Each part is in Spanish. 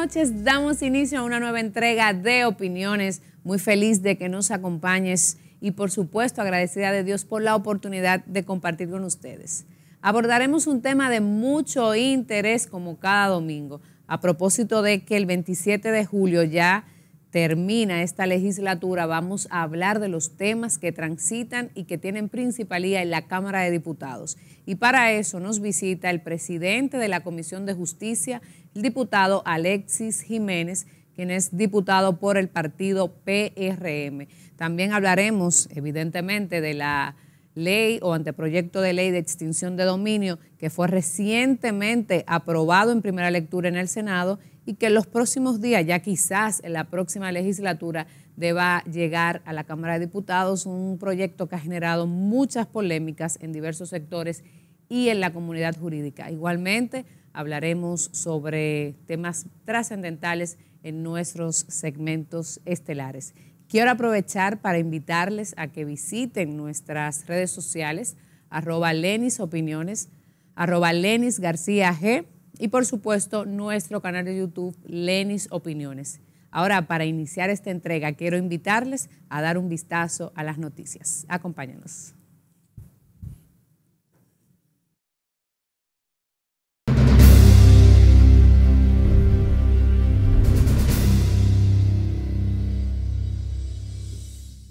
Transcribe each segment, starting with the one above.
noches. Damos inicio a una nueva entrega de opiniones. Muy feliz de que nos acompañes y por supuesto agradecida de Dios por la oportunidad de compartir con ustedes. Abordaremos un tema de mucho interés como cada domingo, a propósito de que el 27 de julio ya termina esta legislatura vamos a hablar de los temas que transitan y que tienen principalía en la Cámara de Diputados. Y para eso nos visita el presidente de la Comisión de Justicia, el diputado Alexis Jiménez, quien es diputado por el partido PRM. También hablaremos, evidentemente, de la ley o anteproyecto de ley de extinción de dominio que fue recientemente aprobado en primera lectura en el Senado y que en los próximos días, ya quizás en la próxima legislatura, deba llegar a la Cámara de Diputados un proyecto que ha generado muchas polémicas en diversos sectores y en la comunidad jurídica. Igualmente, hablaremos sobre temas trascendentales en nuestros segmentos estelares. Quiero aprovechar para invitarles a que visiten nuestras redes sociales, arroba Lenis Opiniones, arroba Lenis García G y por supuesto nuestro canal de YouTube Lenis Opiniones. Ahora, para iniciar esta entrega, quiero invitarles a dar un vistazo a las noticias. Acompáñanos.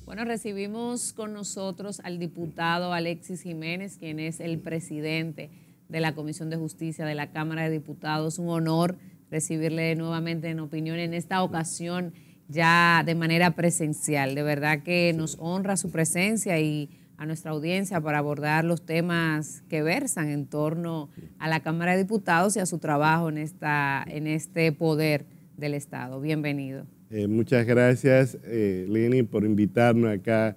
Bueno, recibimos con nosotros al diputado Alexis Jiménez, quien es el presidente de la Comisión de Justicia de la Cámara de Diputados. Un honor recibirle nuevamente en opinión en esta ocasión ya de manera presencial. De verdad que nos honra su presencia y a nuestra audiencia para abordar los temas que versan en torno a la Cámara de Diputados y a su trabajo en, esta, en este poder del Estado. Bienvenido. Eh, muchas gracias, eh, Leni, por invitarnos acá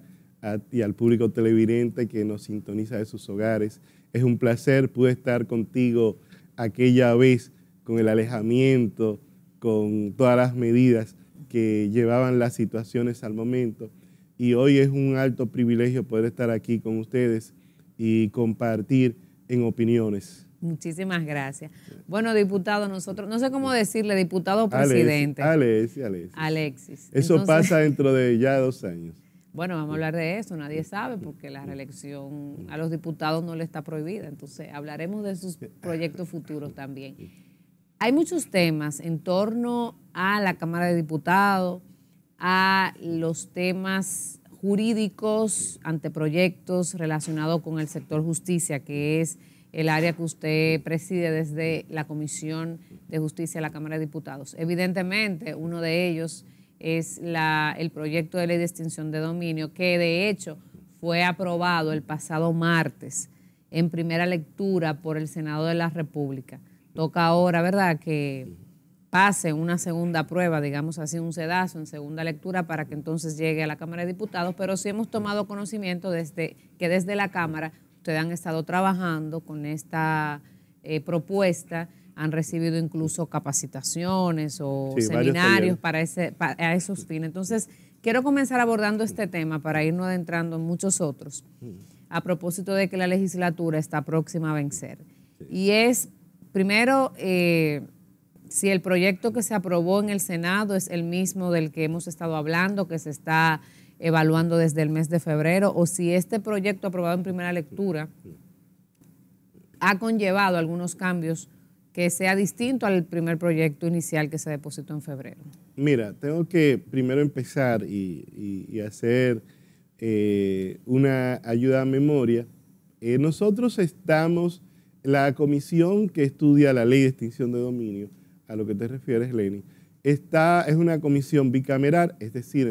y al público televidente que nos sintoniza de sus hogares. Es un placer, pude estar contigo aquella vez con el alejamiento, con todas las medidas que llevaban las situaciones al momento. Y hoy es un alto privilegio poder estar aquí con ustedes y compartir en opiniones. Muchísimas gracias. Bueno, diputado, nosotros, no sé cómo decirle, diputado presidente. Alexis, Alexis. Alexis. Eso pasa dentro de ya dos años. Bueno, vamos a hablar de eso, nadie sabe porque la reelección a los diputados no le está prohibida, entonces hablaremos de sus proyectos futuros también. Hay muchos temas en torno a la Cámara de Diputados, a los temas jurídicos, anteproyectos relacionados con el sector justicia, que es el área que usted preside desde la Comisión de Justicia de la Cámara de Diputados. Evidentemente, uno de ellos es la, el proyecto de ley de extinción de dominio, que de hecho fue aprobado el pasado martes en primera lectura por el Senado de la República. Toca ahora, ¿verdad?, que pase una segunda prueba, digamos así, un sedazo en segunda lectura para que entonces llegue a la Cámara de Diputados, pero sí hemos tomado conocimiento desde que desde la Cámara ustedes han estado trabajando con esta eh, propuesta han recibido incluso capacitaciones o seminarios para, ese, esos fines. Entonces, quiero comenzar abordando este tema para irnos adentrando en muchos otros, a propósito de que la legislatura está próxima a vencer. Y es, primero, eh, si el proyecto que se aprobó en el Senado es el mismo del que hemos estado hablando, que se está evaluando desde el mes de febrero, o si este proyecto aprobado en primera lectura ha conllevado algunos cambios que sea distinto al primer proyecto inicial que se depositó en febrero? Mira, tengo que primero empezar y, hacer eh, una ayuda a memoria. Eh, nosotros estamos, la comisión que estudia la ley de extinción de dominio, a lo que te refieres, Lenny, está, es una comisión bicameral, es decir,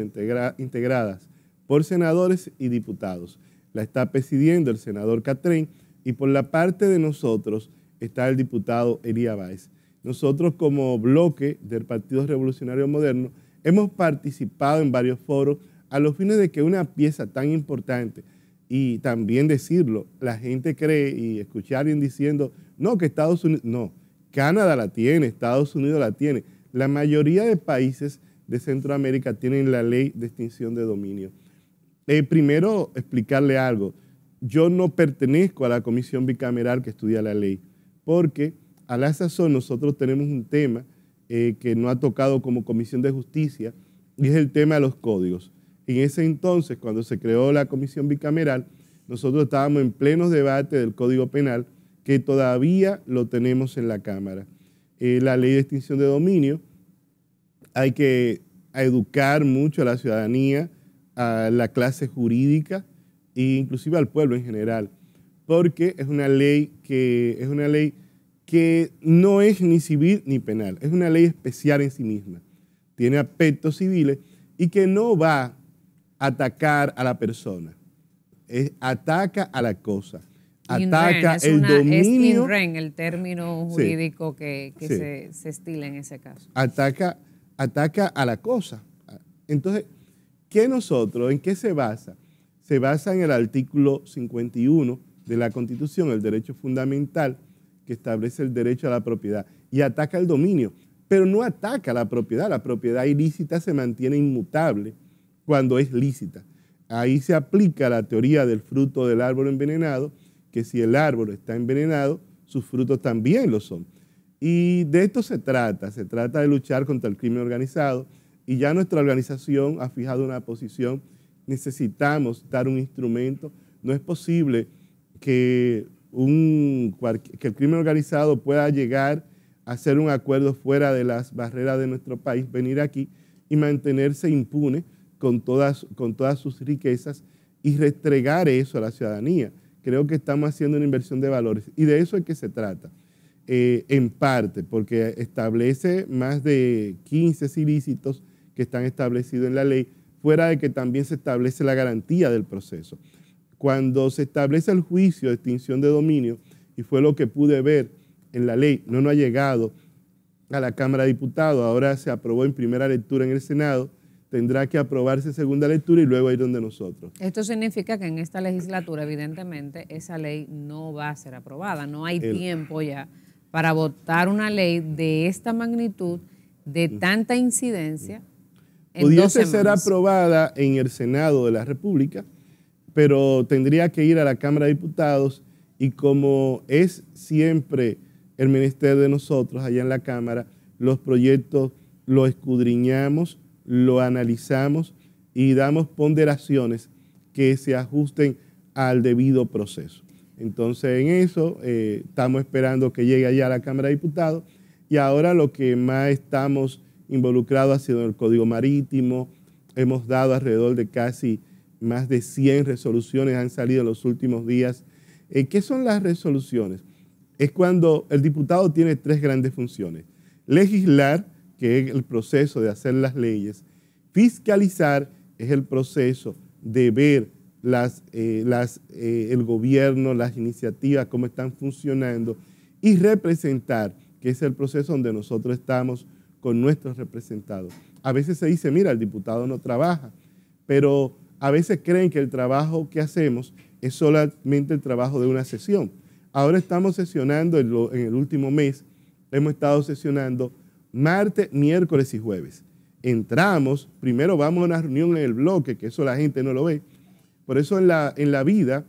integradas por senadores y diputados. La está presidiendo el senador Catrén y por la parte de nosotros, está el diputado Elia Báez. Nosotros como bloque del Partido Revolucionario Moderno hemos participado en varios foros a los fines de que una pieza tan importante, y también decirlo, la gente cree y escucha a alguien diciendo, no, que Estados Unidos, no, Canadá la tiene, Estados Unidos la tiene. La mayoría de países de Centroamérica tienen la ley de extinción de dominio. Eh, primero, explicarle algo. Yo no pertenezco a la comisión bicameral que estudia la ley porque a la sazón nosotros tenemos un tema eh, que no ha tocado como Comisión de Justicia y es el tema de los códigos. En ese entonces, cuando se creó la Comisión Bicameral, nosotros estábamos en pleno debate del Código Penal, que todavía lo tenemos en la Cámara. Eh, la ley de extinción de dominio, hay que educar mucho a la ciudadanía, a la clase jurídica e inclusive al pueblo en general porque es una ley que, es una ley que no es ni civil ni penal, es una ley especial en sí misma. Tiene aspectos civiles y que no va a atacar a la persona, ataca a la cosa ataca el dominio. Es ren el término jurídico que, Se, estila en ese caso. Ataca, ataca a la cosa. Entonces, ¿qué nosotros, en qué se basa? Se basa en el artículo 51 de la Constitución, el derecho fundamental que establece el derecho a la propiedad y ataca el dominio, pero no ataca la propiedad. La propiedad ilícita se mantiene inmutable cuando es lícita. Ahí se aplica la teoría del fruto del árbol envenenado, que si el árbol está envenenado, sus frutos también lo son. Y de esto se trata, se trata de luchar contra el crimen organizado y ya nuestra organización ha fijado una posición, necesitamos dar un instrumento, no es posible que, un, que el crimen organizado pueda llegar a hacer un acuerdo fuera de las barreras de nuestro país, venir aquí y mantenerse impune con todas, con todas sus riquezas y restregar eso a la ciudadanía. Creo que estamos haciendo una inversión de valores y de eso es que se trata, eh, en parte, porque establece más de 15 ilícitos que están establecidos en la ley, fuera de que también se establece la garantía del proceso cuando se establece el juicio de extinción de dominio, y fue lo que pude ver en la ley, no, no ha llegado a la Cámara de Diputados, ahora se aprobó en primera lectura en el Senado, tendrá que aprobarse segunda lectura y luego ir donde nosotros. Esto significa que en esta legislatura, evidentemente, esa ley no va a ser aprobada, no hay tiempo ya para votar una ley de esta magnitud, de mm. tanta incidencia. pudiese ser aprobada en el Senado de la República, pero tendría que ir a la Cámara de Diputados y como es siempre el ministerio de nosotros allá en la Cámara, los proyectos los escudriñamos, lo analizamos y damos ponderaciones que se ajusten al debido proceso. Entonces en eso eh, estamos esperando que llegue allá a la Cámara de Diputados y ahora lo que más estamos involucrados ha sido el Código Marítimo, hemos dado alrededor de casi más de 100 resoluciones han salido en los últimos días. Eh, ¿Qué son las resoluciones? Es cuando el diputado tiene tres grandes funciones. Legislar, que es el proceso de hacer las leyes. Fiscalizar es el proceso de ver las, eh, eh, el gobierno, las iniciativas, cómo están funcionando. Y representar, que es el proceso donde nosotros estamos con nuestros representados. A veces se dice, mira, el diputado no trabaja, pero a veces creen que el trabajo que hacemos es solamente el trabajo de una sesión. Ahora estamos sesionando, en, el último mes, hemos estado sesionando martes, miércoles y jueves. Entramos, primero vamos a una reunión en el bloque, que eso la gente no lo ve. Por eso en la, en la vida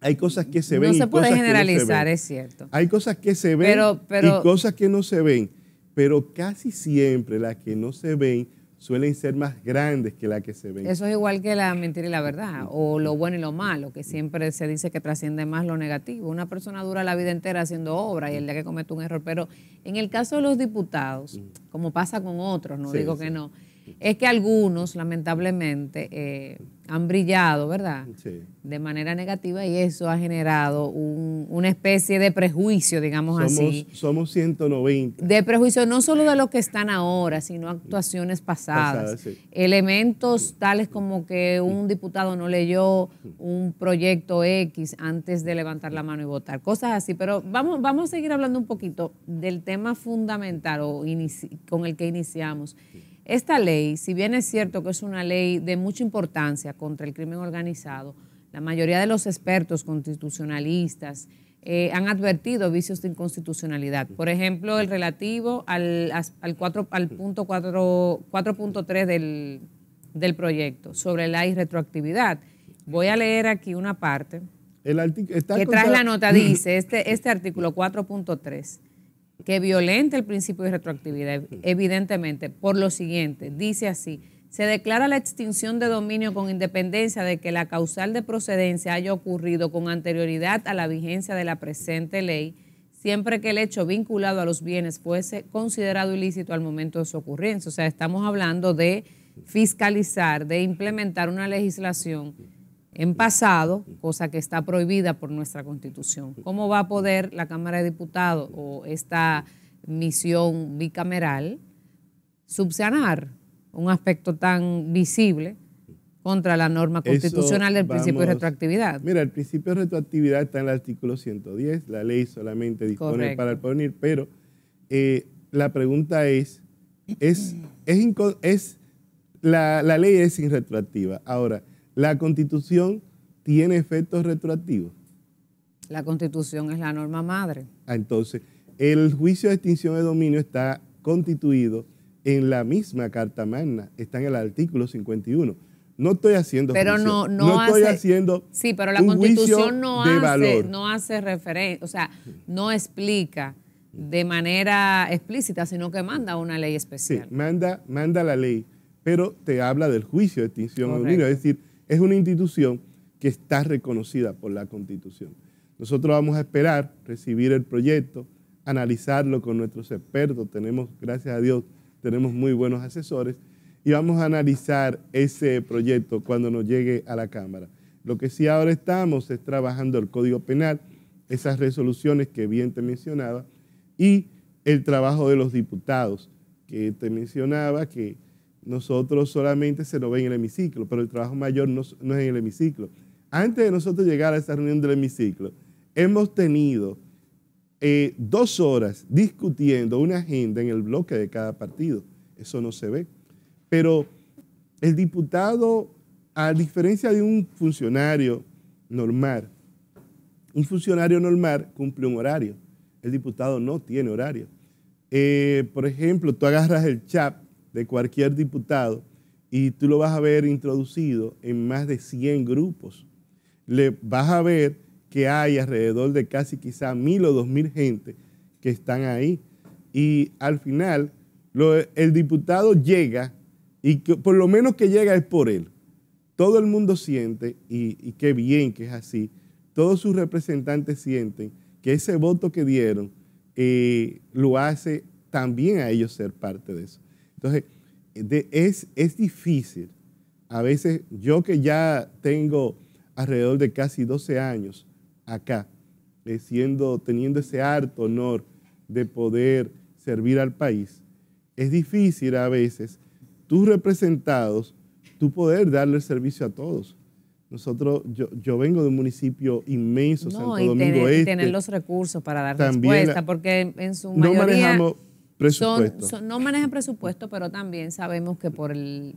hay cosas que se ven. No se puede generalizar, es cierto. Hay cosas que se ven y cosas que no se ven, pero casi siempre las que no se ven suelen ser más grandes que la que se ve. Eso es igual que la mentira y la verdad, o lo bueno y lo malo, que siempre se dice que trasciende más lo negativo. Una persona dura la vida entera haciendo obra y el día que comete un error, pero en el caso de los diputados, mm. como pasa con otros, no digo que no es que algunos, lamentablemente, eh, han brillado, ¿verdad? Sí. De manera negativa y eso ha generado una especie de prejuicio, digamos así. Somos 190. De prejuicio no solo de los que están ahora, sino actuaciones pasadas. Elementos tales como que un diputado no leyó un proyecto X antes de levantar la mano y votar, cosas así. Pero vamos, vamos a seguir hablando un poquito del tema fundamental o con el que iniciamos. Esta ley, si bien es cierto que es una ley de mucha importancia contra el crimen organizado, la mayoría de los expertos constitucionalistas eh, han advertido vicios de inconstitucionalidad. Por ejemplo, el relativo al, al punto 4.3 del, proyecto sobre la irretroactividad. Voy a leer aquí una parte que tras la nota dice, este, este artículo 4.3 que violenta el principio de retroactividad, evidentemente, por lo siguiente, dice así, se declara la extinción de dominio con independencia de que la causal de procedencia haya ocurrido con anterioridad a la vigencia de la presente ley, siempre que el hecho vinculado a los bienes fuese considerado ilícito al momento de su ocurrencia. O sea, estamos hablando de fiscalizar, de implementar una legislación en pasado, cosa que está prohibida por nuestra Constitución. ¿Cómo va a poder la Cámara de Diputados o esta misión bicameral subsanar un aspecto tan visible contra la norma constitucional del principio de retroactividad. Mira, el principio de retroactividad está en el artículo 110, la ley solamente dispone para el porvenir, pero eh, la pregunta es, es, es, la, la, ley es irretroactiva. Ahora, ¿La constitución tiene efectos retroactivos? La constitución es la norma madre. Ah, entonces, el juicio de extinción de dominio está constituido en la misma Carta Magna, está en el artículo 51. No estoy haciendo pero no, no, estoy haciendo Sí, pero la Constitución no hace, referencia, o sea, no explica de manera explícita, sino que manda una ley especial. manda, manda la ley, pero te habla del juicio de extinción de dominio, es decir, es una institución que está reconocida por la Constitución. Nosotros vamos a esperar recibir el proyecto, analizarlo con nuestros expertos. Tenemos, gracias a Dios, tenemos muy buenos asesores y vamos a analizar ese proyecto cuando nos llegue a la Cámara. Lo que sí ahora estamos es trabajando el Código Penal, esas resoluciones que bien te mencionaba, y el trabajo de los diputados, que te mencionaba que nosotros solamente se nos ve en el hemiciclo, pero el trabajo mayor no, es en el hemiciclo. Antes de nosotros llegar a esa reunión del hemiciclo, hemos tenido eh, dos horas discutiendo una agenda en el bloque de cada partido. Eso no se ve. Pero el diputado, a diferencia de un funcionario normal, un funcionario normal cumple un horario. El diputado no tiene horario. Eh, por ejemplo, tú agarras el chat de cualquier diputado y tú lo vas a ver introducido en más de 100 grupos. Le vas a ver que hay alrededor de casi quizá mil o dos mil gente que están ahí. Y al final, el diputado llega y por lo menos que llega es por él. Todo el mundo siente, y, qué bien que es así, todos sus representantes sienten que ese voto que dieron eh, lo hace también a ellos ser parte de eso. Entonces, es, es difícil. A veces yo que ya tengo alrededor de casi 12 años acá, eh, siendo, teniendo ese harto honor de poder servir al país, es difícil a veces, tus representados, tú poder darle el servicio a todos. Nosotros, yo, yo vengo de un municipio inmenso, Santo Domingo tener, este. los recursos para dar respuesta, porque en su mayoría no manejan presupuesto, pero también sabemos que por el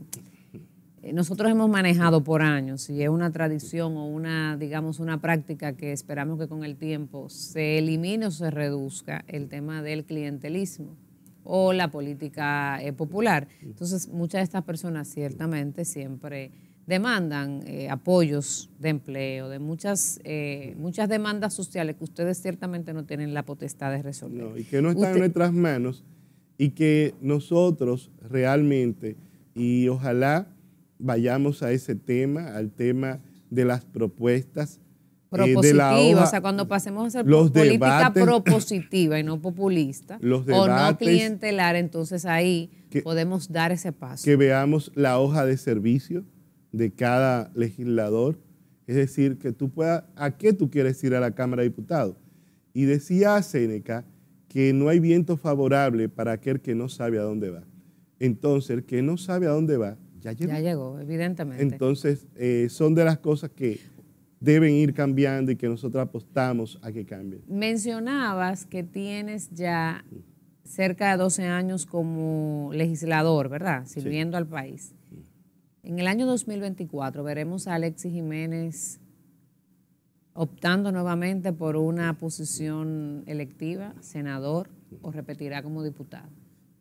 eh, nosotros hemos manejado por años y es una tradición o una, digamos, una práctica que esperamos que con el tiempo se elimine o se reduzca el tema del clientelismo o la política eh, popular. Entonces, muchas de estas personas ciertamente siempre demandan eh, apoyos de empleo, de muchas muchas demandas sociales que ustedes ciertamente no tienen la potestad de resolver. No, y que no están en nuestras manos y que nosotros realmente, y ojalá vayamos a ese tema, al tema de las propuestas. Eh, propositiva, o sea, cuando pasemos a hacer política propositiva y no populista, los o no clientelar, entonces ahí podemos dar ese paso. Que veamos la hoja de servicio de cada legislador, es decir, que tú puedas, ¿a qué tú quieres ir a la Cámara de Diputados? Y decía Seneca que no hay viento favorable para aquel que no sabe a dónde va. Entonces, el que no sabe a dónde va, ya llegó. Ya llegó, evidentemente. Entonces, eh, son de las cosas que deben ir cambiando y que nosotros apostamos a que cambien. Mencionabas que tienes ya cerca de 12 años como legislador, ¿verdad? Sirviendo al país. En el año 2024 veremos a Alexis Jiménez optando nuevamente por una posición electiva, senador, o repetirá como diputado?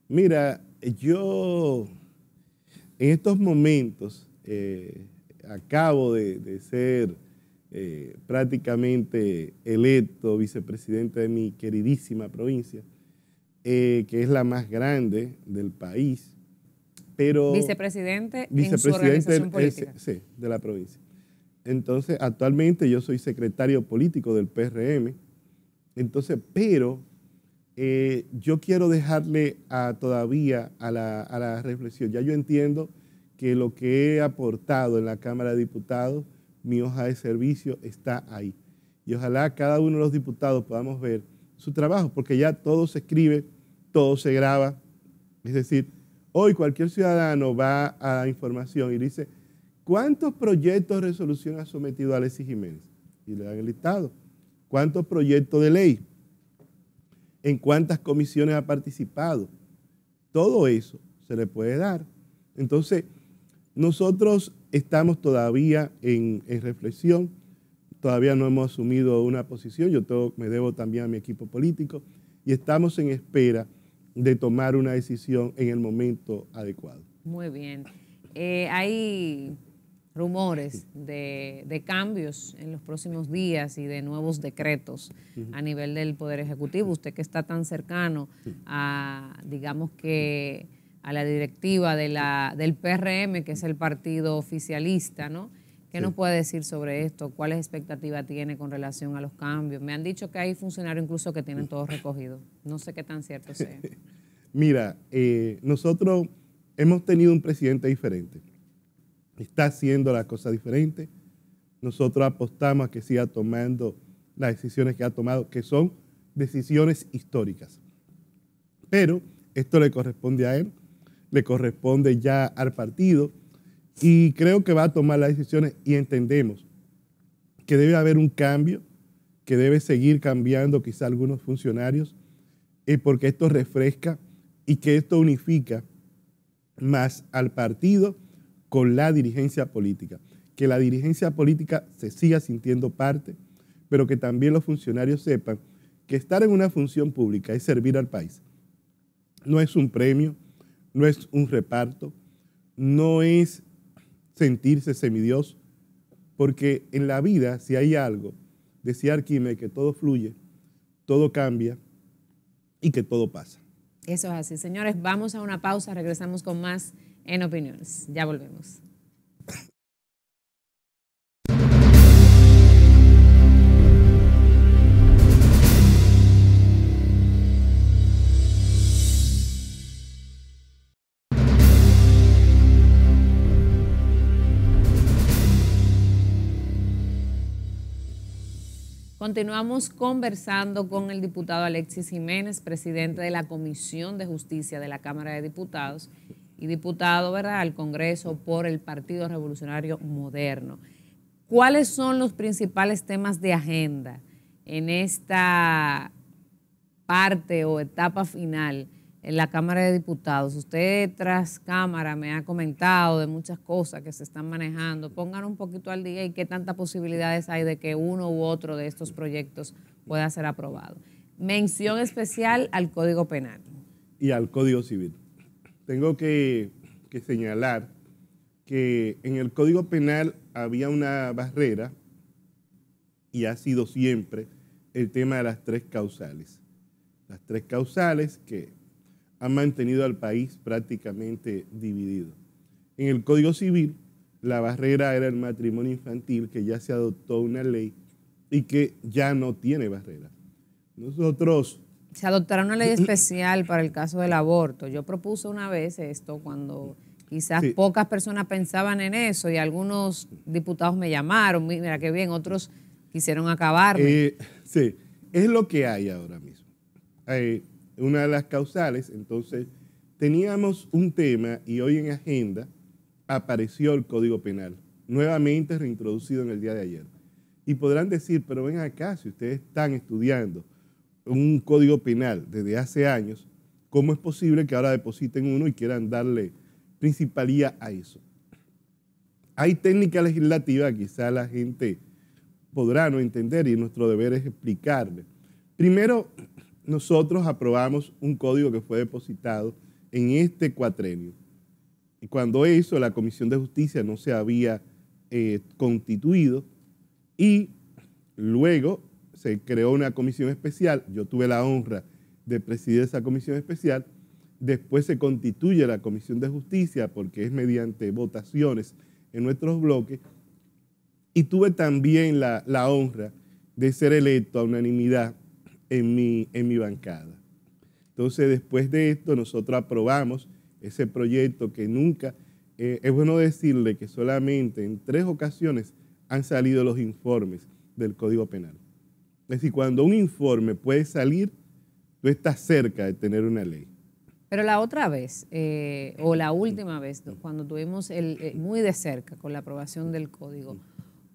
Mira, yo en estos momentos eh, acabo de, ser eh, prácticamente electo vicepresidente de mi queridísima provincia, eh, que es la más grande del país. Pero, vicepresidente, vicepresidente en su organización política. sí, de la provincia. Entonces, actualmente yo soy secretario político del PRM. Entonces, pero eh, yo quiero dejarle todavía a la, a la, reflexión. Ya yo entiendo que lo que he aportado en la Cámara de Diputados, mi hoja de servicio está ahí. Y ojalá cada uno de los diputados podamos ver su trabajo, porque ya todo se escribe, todo se graba. Es decir, hoy cualquier ciudadano va a la información y dice, ¿Cuántos proyectos de resolución ha sometido a Alexis Jiménez? Y le dan el listado. ¿Cuántos proyectos de ley? ¿En cuántas comisiones ha participado? Todo eso se le puede dar. Entonces, nosotros estamos todavía en, reflexión, todavía no hemos asumido una posición, yo me debo también a mi equipo político y estamos en espera de tomar una decisión en el momento adecuado. Muy bien. Eh, hay rumores de, de, cambios en los próximos días y de nuevos decretos a nivel del Poder Ejecutivo. Usted que está tan cercano a, digamos que, a la directiva de la, del PRM, que es el partido oficialista, ¿no? ¿Qué nos puede decir sobre esto? ¿Cuál ¿Cuáles expectativa tiene con relación a los cambios? Me han dicho que hay funcionarios incluso que tienen todo recogido. No sé qué tan cierto sea. Mira, eh, nosotros hemos tenido un presidente diferente está haciendo la cosa diferente. Nosotros apostamos a que siga tomando las decisiones que ha tomado, que son decisiones históricas. Pero esto le corresponde a él, le corresponde ya al partido y creo que va a tomar las decisiones y entendemos que debe haber un cambio, que debe seguir cambiando quizá algunos funcionarios, y porque esto refresca y que esto unifica más al partido con la dirigencia política. Que la dirigencia política se siga sintiendo parte, pero que también los funcionarios sepan que estar en una función pública es servir al país. No es un premio, no es un reparto, no es sentirse semidios, porque en la vida, si hay algo, decía Arquímedes, que todo fluye, todo cambia y que todo pasa. Eso es así. Señores, vamos a una pausa, regresamos con más en opiniones. Ya volvemos. Continuamos conversando con el diputado Alexis Jiménez, presidente de la Comisión de Justicia de la Cámara de Diputados, y diputado, ¿verdad?, al Congreso por el Partido Revolucionario Moderno. ¿Cuáles son los principales temas de agenda en esta parte o etapa final en la Cámara de Diputados? Usted tras cámara me ha comentado de muchas cosas que se están manejando. Pongan un poquito al día y qué tantas posibilidades hay de que uno u otro de estos proyectos pueda ser aprobado. Mención especial al Código Penal. Y al Código Civil tengo que, señalar que en el Código Penal había una barrera y ha sido siempre el tema de las tres causales. Las tres causales que han mantenido al país prácticamente dividido. En el Código Civil, la barrera era el matrimonio infantil, que ya se adoptó una ley y que ya no tiene barrera. Nosotros se adoptará una ley especial para el caso del aborto. Yo propuse una vez esto cuando quizás pocas personas pensaban en eso y algunos diputados me llamaron, mira qué bien, otros quisieron acabar. Eh, sí, es lo que hay ahora mismo. una de las causales, entonces, teníamos un tema y hoy en agenda apareció el Código Penal, nuevamente reintroducido en el día de ayer. Y podrán decir, pero ven acá, si ustedes están estudiando un código penal desde hace años, ¿cómo es posible que ahora depositen uno y quieran darle principalía a eso? Hay técnica legislativa, quizá la gente podrá no entender y nuestro deber es explicarle. Primero, nosotros aprobamos un código que fue depositado en este cuatrenio. Y cuando eso, la Comisión de Justicia no se había eh, constituido y luego se creó una comisión especial, yo tuve la honra de presidir esa comisión especial, después se constituye la comisión de justicia porque es mediante votaciones en nuestros bloques, y tuve también la, honra de ser electo a unanimidad en mi, en mi bancada. Entonces, después de esto, nosotros aprobamos ese proyecto que nunca, eh, es bueno decirle que solamente en tres ocasiones han salido los informes del Código Penal. Es decir, cuando un informe puede salir, tú estás cerca de tener una ley. Pero la otra vez, eh, o la última vez, cuando tuvimos el, eh, muy de cerca con la aprobación del código,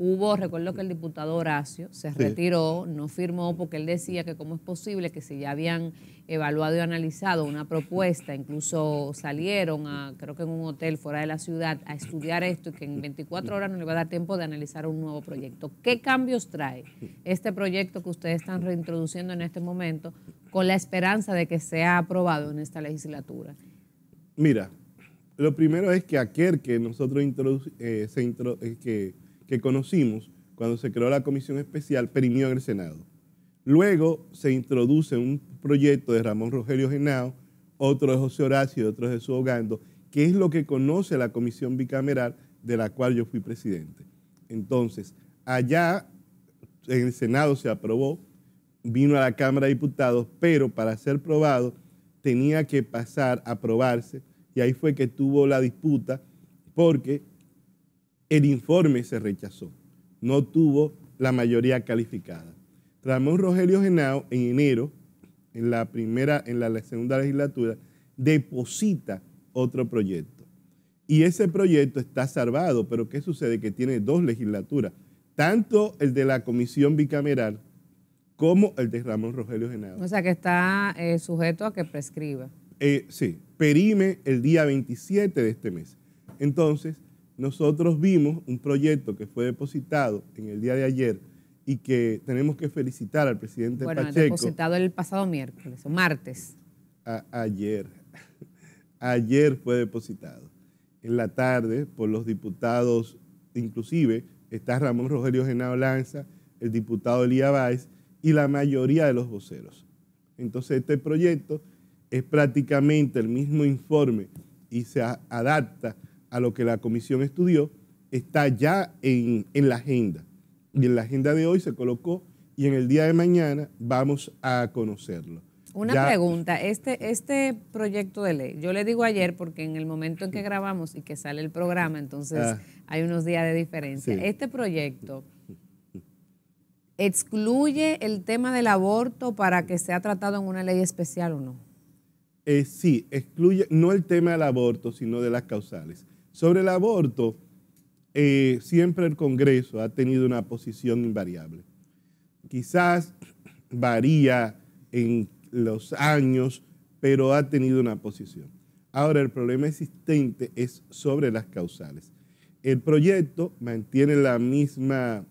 Hubo, recuerdo que el diputado Horacio se retiró, no firmó porque él decía que cómo es posible que si ya habían evaluado y analizado una propuesta, incluso salieron a, creo que en un hotel fuera de la ciudad, a estudiar esto y que en 24 horas no le va a dar tiempo de analizar un nuevo proyecto. ¿Qué cambios trae este proyecto que ustedes están reintroduciendo en este momento con la esperanza de que sea aprobado en esta legislatura? Mira, lo primero es que aquel que nosotros introducimos, eh, se eh, que que conocimos cuando se creó la comisión especial perimió en el Senado. Luego se introduce un proyecto de Ramón Rogelio Genao, otro de José Horacio y otro de Jesús Hogando, que es lo que conoce la comisión bicameral de la cual yo fui presidente. Entonces, allá en el Senado se aprobó, vino a la Cámara de Diputados, pero para ser probado tenía que pasar a aprobarse y ahí fue que tuvo la disputa porque el informe se rechazó. No tuvo la mayoría calificada. Ramón Rogelio Genao, en enero, en la primera, en la segunda legislatura, deposita otro proyecto. Y ese proyecto está salvado, pero ¿qué sucede? Que tiene dos legislaturas, tanto el de la comisión bicameral como el de Ramón Rogelio Genao. O sea que está eh, sujeto a que prescriba. Eh, sí, perime el día 27 de este mes. Entonces, nosotros vimos un proyecto que fue depositado en el día de ayer y que tenemos que felicitar al presidente Pacheco. Bueno, depositado el pasado miércoles o martes. ayer. Ayer fue depositado. En la tarde, por los diputados, inclusive está Ramón Rogelio Genao Lanza, el diputado Elía Báez y la mayoría de los voceros. Entonces, este proyecto es prácticamente el mismo informe y se adapta a lo que la comisión estudió, está ya en, la agenda. Y en la agenda de hoy se colocó y en el día de mañana vamos a conocerlo. Una pregunta, este, este proyecto de ley, yo le digo ayer porque en el momento en que grabamos y que sale el programa, entonces ah. hay unos días de diferencia. Este proyecto excluye el tema del aborto para que sea tratado en una ley especial o no? Eh, sí, excluye no el tema del aborto, sino de las causales. Sobre el aborto, eh, siempre el Congreso ha tenido una posición invariable. Quizás varía en los años, pero ha tenido una posición. Ahora, el problema existente es sobre las causales. El proyecto mantiene la misma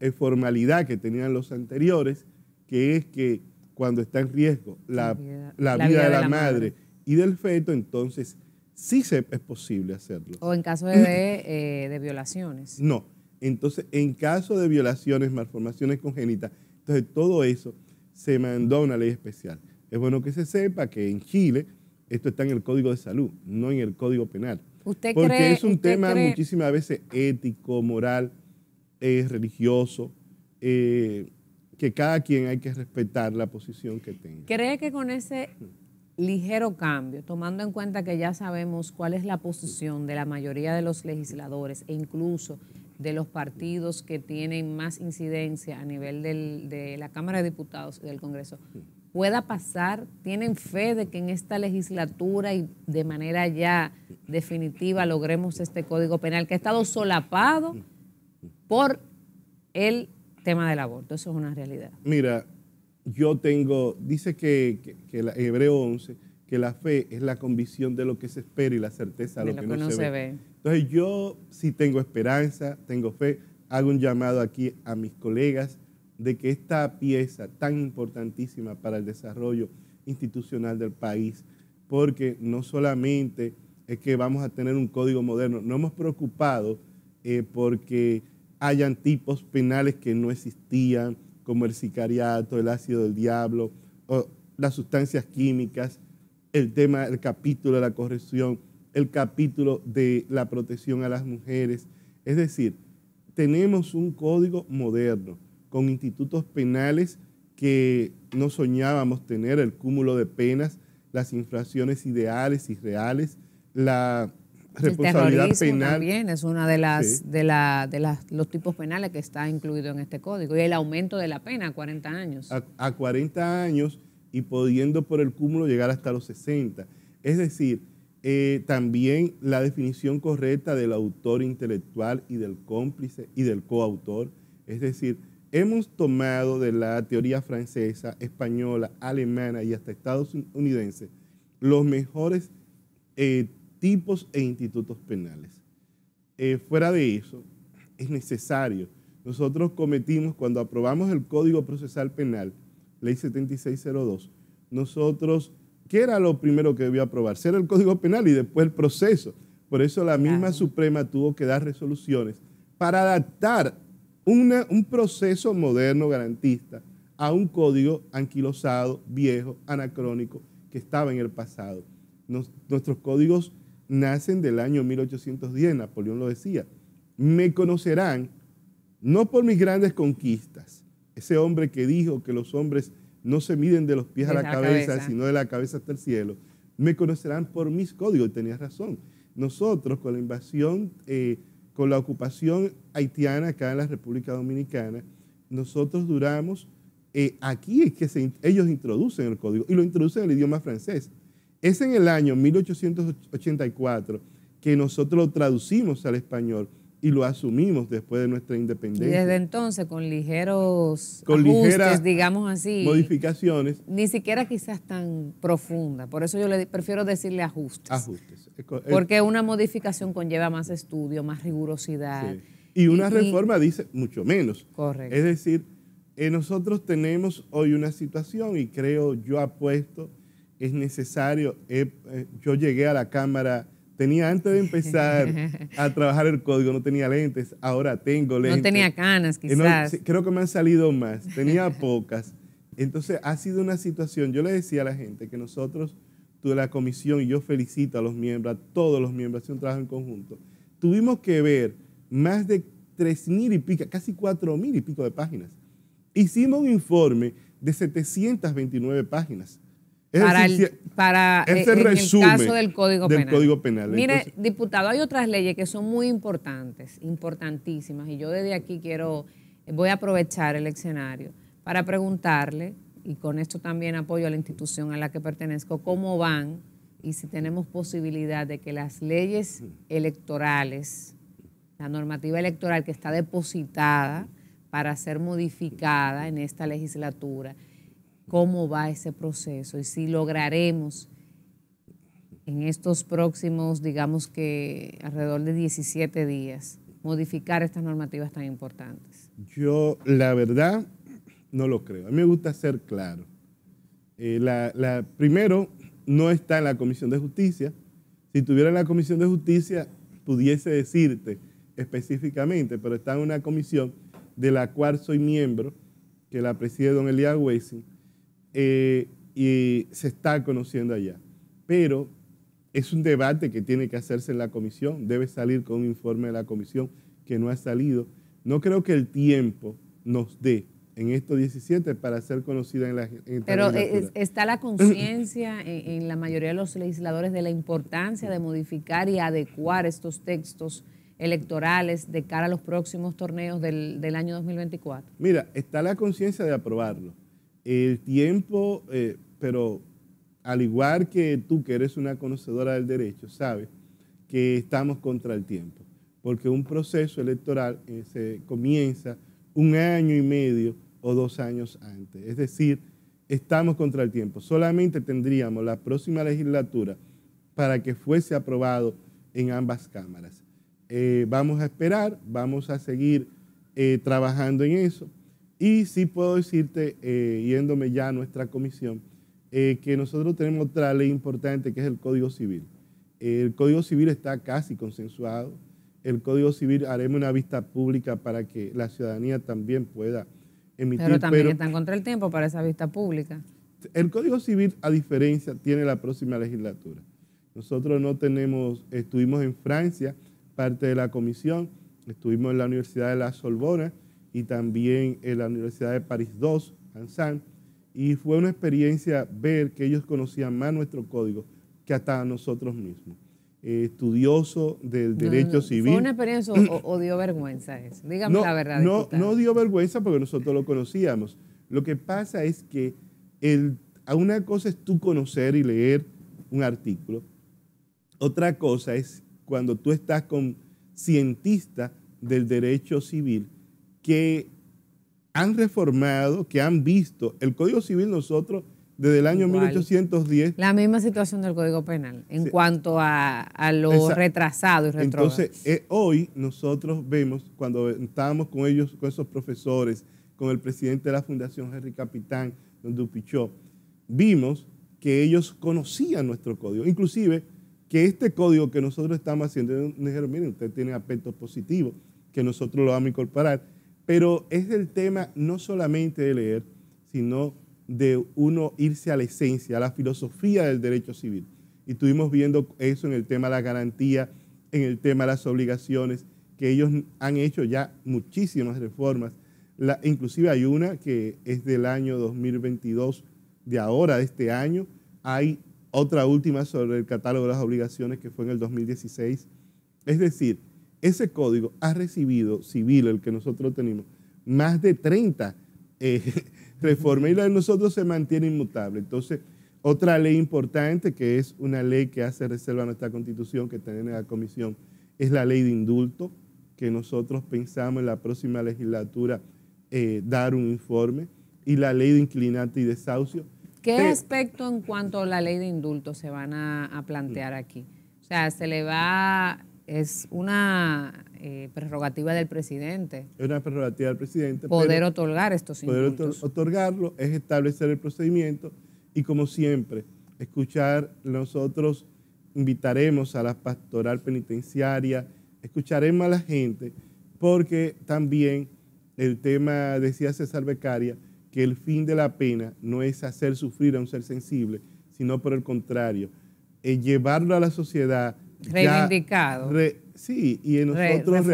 eh, formalidad que tenían los anteriores, que es que cuando está en riesgo la, vida, de, la, madre y del feto, entonces sí se, es posible hacerlo. O en caso eh, de, violaciones. No. Entonces, en caso de violaciones, malformaciones congénitas, entonces todo eso se mandó a una ley especial. Es bueno que se sepa que en Chile esto está en el Código de Salud, no en el Código Penal. ¿Usted porque es un tema muchísimas veces ético, moral, religioso, eh, que cada quien hay que respetar la posición que tenga. ¿Cree que con ese ligero cambio, tomando en cuenta que ya sabemos cuál es la posición de la mayoría de los legisladores e incluso de los partidos que tienen más incidencia a nivel de la Cámara de Diputados y del Congreso, pueda pasar? ¿Tienen fe de que en esta legislatura y de manera ya definitiva logremos este Código Penal que ha estado solapado por el tema del aborto? Eso es una realidad. Mira, yo tengo, dice que, que, la, Hebreo 11, que la fe es la convicción de lo que se espera y la certeza de, lo, que, no, se, ve. Entonces yo sí si tengo esperanza, tengo fe, hago un llamado aquí a mis colegas de que esta pieza tan importantísima para el desarrollo institucional del país, porque no solamente es que vamos a tener un código moderno, no hemos preocupado eh, porque hayan tipos penales que no existían, como el sicariato, el ácido del diablo, las sustancias químicas, el tema, el capítulo de la corrección, el capítulo de la protección a las mujeres. Es decir, tenemos un código moderno con institutos penales que no soñábamos tener, el cúmulo de penas, las infracciones ideales y reales, la responsabilidad el penal. También es una de, las, de, la, de las, los tipos penales que está incluido en este código. Y el aumento de la pena a 40 años. A, 40 años y pudiendo por el cúmulo llegar hasta los 60. Es decir, eh, también la definición correcta del autor intelectual y del cómplice y del coautor. Es decir, hemos tomado de la teoría francesa, española, alemana y hasta estadounidense los mejores eh, tipos e institutos penales. Eh, fuera de eso, es necesario. Nosotros cometimos, cuando aprobamos el Código Procesal Penal, Ley 7602, nosotros, ¿qué era lo primero que debía aprobar? Ser el Código Penal y después el proceso. Por eso la misma Suprema tuvo que dar resoluciones para adaptar un proceso moderno garantista a un código anquilosado, viejo, anacrónico, que estaba en el pasado. nuestros códigos nacen del año 1810, Napoleón lo decía. Me conocerán no por mis grandes conquistas, ese hombre que dijo que los hombres no se miden de los pies a la, cabeza, sino de la cabeza hasta el cielo, me conocerán por mis códigos, y tenía razón. Nosotros con la invasión, eh, con la ocupación haitiana acá en la República Dominicana, nosotros duramos, eh, aquí es que ellos introducen el código, y lo introducen en el idioma francés es en el año 1884 que nosotros lo traducimos al español y lo asumimos después de nuestra independencia. Y desde entonces, con ligeros ajustes, digamos así. Modificaciones. Ni siquiera quizás tan profunda. Por eso yo le prefiero decirle ajustes. Ajustes. Porque una modificación conlleva más estudio, más rigurosidad. Y una reforma dice mucho menos. Correcto. Es decir, eh, nosotros tenemos hoy una situación y creo yo apuesto es necesario. Eh, eh, yo llegué a la cámara, tenía antes de empezar a trabajar el código, no tenía lentes, ahora tengo lentes. No tenía canas, quizás. creo que me han salido más, tenía pocas. Entonces ha sido una situación, yo le decía a la gente que nosotros, tú, de la comisión, y yo felicito a los miembros, a todos los miembros, ha sido un trabajo en conjunto. Tuvimos que ver más de tres mil y pico, casi cuatro mil y pico de páginas. Hicimos un informe de 729 páginas para el, eh, caso del Código Penal. Código Penal. Mire, diputado, hay otras leyes que son muy importantes, importantísimas, y yo desde aquí quiero, voy a aprovechar el escenario para preguntarle, y con esto también apoyo a la institución a la que pertenezco, cómo van y si tenemos posibilidad de que las leyes electorales, la normativa electoral que está depositada para ser modificada en esta legislatura, cómo va ese proceso y si lograremos en estos próximos, digamos que alrededor de 17 días, modificar estas normativas tan importantes? Yo, la verdad, no lo creo. A mí me gusta ser claro. Eh, la, primero, no está en la Comisión de Justicia. Si estuviera en la Comisión de Justicia, pudiese decirte específicamente, pero está en una comisión de la cual soy miembro, que la preside don Elías Weissing. Eh, y se está conociendo allá. Pero es un debate que tiene que hacerse en la comisión, debe salir con un informe de la comisión que no ha salido. No creo que el tiempo nos dé en estos 17 para ser conocida en la gente. Pero eh, está la conciencia en, la mayoría de los legisladores de la importancia de modificar y adecuar estos textos electorales de cara a los próximos torneos del, del año 2024. Mira, está la conciencia de aprobarlo el tiempo, eh, pero al igual que tú que eres una conocedora del derecho, sabes que estamos contra el tiempo, porque un proceso electoral eh, se comienza un año y medio o dos años antes. Es decir, estamos contra el tiempo. Solamente tendríamos la próxima legislatura para que fuese aprobado en ambas cámaras. Eh, vamos a esperar, vamos a seguir trabajando en eso. Y sí puedo decirte, eh, yéndome ya a nuestra comisión, eh, que nosotros tenemos otra ley importante que es el Código Civil. El Código Civil está casi consensuado. El Código Civil haremos una vista pública para que la ciudadanía también pueda emitir. Pero también está contra el tiempo para esa vista pública. El Código Civil, a diferencia, tiene la próxima legislatura. Nosotros no tenemos, estuvimos en Francia, parte de la comisión, estuvimos en la Universidad de la Sorbona, y también en la Universidad de París II, Ansan, y fue una experiencia ver que ellos conocían más nuestro código que hasta nosotros mismos. estudioso del derecho civil. ¿Fue una experiencia o, dio vergüenza eso? Dígame la verdad. No, no dio vergüenza porque nosotros lo conocíamos. Lo que pasa es que el, una cosa es tú conocer y leer un artículo. Otra cosa es cuando tú estás con cientista del derecho civil que han reformado, que han visto el Código Civil nosotros desde el año 1810. La misma situación del Código Penal en cuanto a, a lo retrasado y retrógrado. Entonces, eh, hoy nosotros vemos, cuando estábamos con ellos, con esos profesores, con el presidente de la Fundación Henry Capitán, don Dupichó, vimos que ellos conocían nuestro código. Inclusive, que este código que nosotros estamos haciendo, dijeron, miren, usted tiene aspectos positivos, que nosotros lo vamos a incorporar pero es el tema no solamente de leer, sino de uno irse a la esencia, a la filosofía del derecho civil. Y estuvimos viendo eso en el tema de la garantía, en el tema de las obligaciones, que ellos han hecho ya muchísimas reformas. La, inclusive hay una que es del año 2022, de ahora, de este año. Hay otra última sobre el catálogo de las obligaciones que fue en el 2016. Es decir, ese código ha recibido, civil, el que nosotros tenemos, más de 30 eh, reformas y la de nosotros se mantiene inmutable. Entonces, otra ley importante, que es una ley que hace reserva a nuestra constitución, que tiene la comisión, es la ley de indulto, que nosotros pensamos en la próxima legislatura eh, dar un informe, y la ley de inclinante y desahucio. ¿Qué aspecto en cuanto a la ley de indulto se van a, a plantear aquí? O sea, se le va es una eh, prerrogativa del presidente. Es una prerrogativa del presidente. Poder otorgar estos poder Poder otorgarlo es establecer el procedimiento y como siempre, escuchar nosotros invitaremos a la pastoral penitenciaria, escucharemos a la gente, porque también el tema, decía César Becaria, que el fin de la pena no es hacer sufrir a un ser sensible, sino por el contrario, es llevarlo a la sociedad, Reivindicado. sí, y en nosotros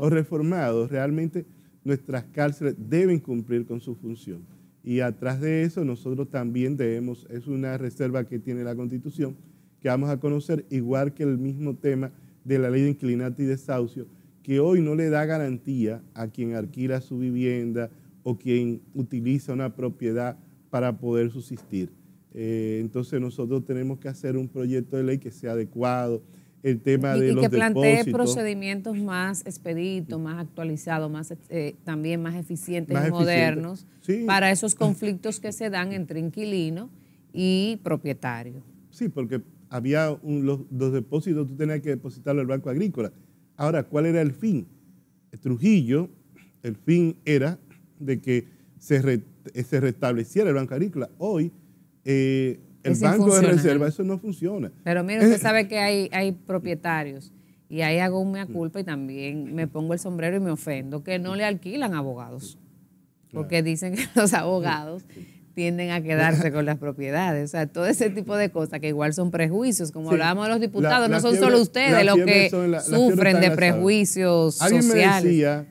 o reformados, realmente nuestras cárceles deben cumplir con su función. Y atrás de eso nosotros también debemos, es una reserva que tiene la Constitución, que vamos a conocer, igual que el mismo tema de la ley de inclinato y desahucio, que hoy no le da garantía a quien alquila su vivienda o quien utiliza una propiedad para poder subsistir. Eh, entonces nosotros tenemos que hacer un proyecto de ley que sea adecuado. El tema de los que plantee procedimientos más expeditos, más actualizados, más eh, también más eficientes y modernos para esos conflictos que se dan entre inquilino y propietario. Sí, porque había los, depósitos, tú tenías que depositarlo el Banco Agrícola. Ahora, ¿cuál era el fin? Trujillo, el fin era de que se, se restableciera el Banco Agrícola. Hoy eh, el banco de reserva, eso no funciona. Pero mire, usted eh, sabe que hay, hay propietarios y ahí hago una culpa y también me pongo el sombrero y me ofendo, que no le alquilan abogados, porque dicen que los abogados tienden a quedarse con las propiedades. O sea, todo ese tipo de cosas que igual son prejuicios, como hablábamos de los diputados, no son solo ustedes los que sufren de prejuicios sociales.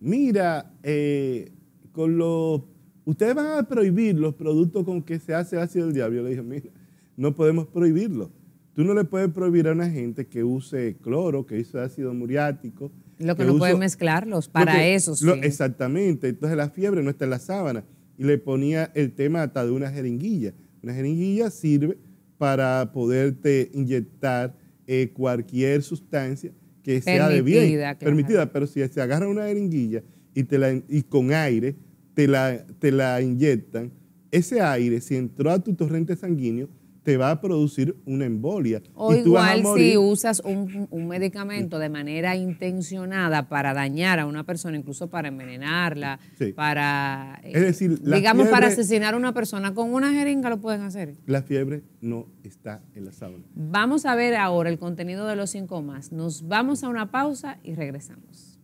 mira, eh, con los ustedes van a prohibir los productos con que se hace ácido del diablo. Yo le dije, mira, no podemos prohibirlo. Tú no le puedes prohibir a una gente que use cloro, que use ácido muriático. Lo que, no puede mezclarlos para eso. Exactamente. Entonces la fiebre no está en la sábana. Y le ponía el tema hasta de una jeringuilla. Una jeringuilla sirve para poderte inyectar eh, cualquier sustancia que sea de bien. Permitida, pero si se agarra una jeringuilla y, te la, y con aire, te la, te la inyectan, ese aire, si entró a tu torrente sanguíneo, te va a producir una embolia. O igual si usas un, medicamento de manera intencionada para dañar a una persona, incluso para envenenarla, para, eh, digamos, para asesinar a una persona con una jeringa lo pueden hacer. La fiebre no está en la sauna. Vamos a ver ahora el contenido de los cinco más. Nos vamos a una pausa y regresamos.